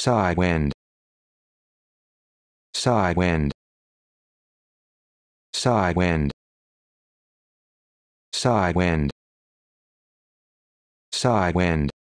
side wind side wind side wind side wind side wind